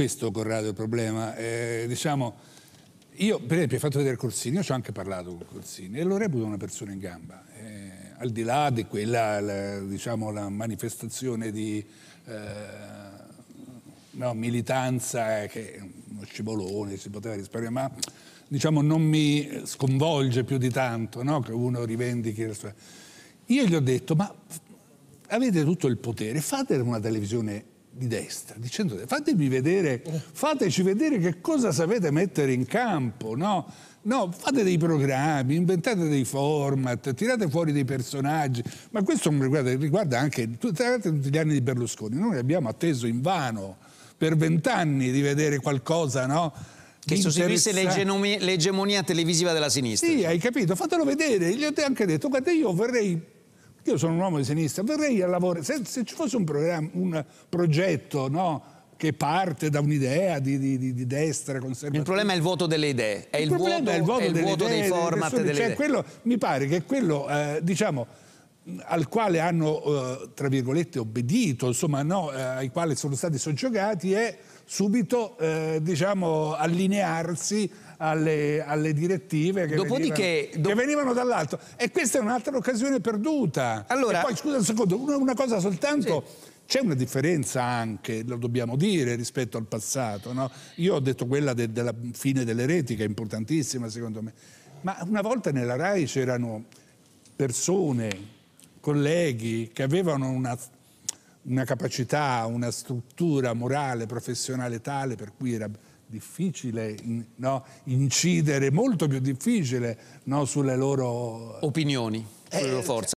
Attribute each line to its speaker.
Speaker 1: questo Corrado il problema. Eh, diciamo, io per esempio ho fatto vedere Corsini, io ci ho anche parlato con Corsini e lo reputo una persona in gamba. Eh, al di là di quella, la, diciamo, la manifestazione di eh, no, militanza eh, che è uno scivolone, si poteva risparmiare, ma diciamo, non mi sconvolge più di tanto no? che uno rivendichi la sua... Io gli ho detto, ma avete tutto il potere, fate una televisione di destra, dicendo fatemi vedere, fateci vedere che cosa sapete mettere in campo, no? No, fate dei programmi, inventate dei format, tirate fuori dei personaggi, ma questo riguarda, riguarda anche tutti gli anni di Berlusconi. Noi abbiamo atteso invano per vent'anni di vedere qualcosa, no? che sostituisse l'egemonia televisiva della sinistra. Sì, diciamo. hai capito, fatelo vedere. Gli ho anche detto, guarda, io vorrei io sono un uomo di sinistra, verrei a lavorare. Se, se ci fosse un, un progetto, no? che parte da un'idea di, di, di, destra conservativa. Il problema è il voto delle idee, è il, il voto, è il voto, è il voto idee, dei format delle, delle cioè, idee. Quello, mi pare che quello, eh, diciamo, al quale hanno, eh, tra virgolette, obbedito, insomma, no, eh, ai quali sono stati soggiogati, è subito, eh, diciamo, allinearsi alle, alle direttive che Dopodiché, venivano, do... che venivano dall'alto. E questa è un'altra occasione perduta. Allora, e poi, scusa un secondo, una, una cosa soltanto... Sì. C'è una differenza anche, lo dobbiamo dire, rispetto al passato. No? Io ho detto quella de, della fine dell'eretica, importantissima secondo me. Ma una volta nella RAI c'erano persone, colleghi che avevano una, una capacità, una struttura morale, professionale tale per cui era difficile no? incidere, molto più difficile no? sulle loro opinioni, eh, sulle loro eh, forze.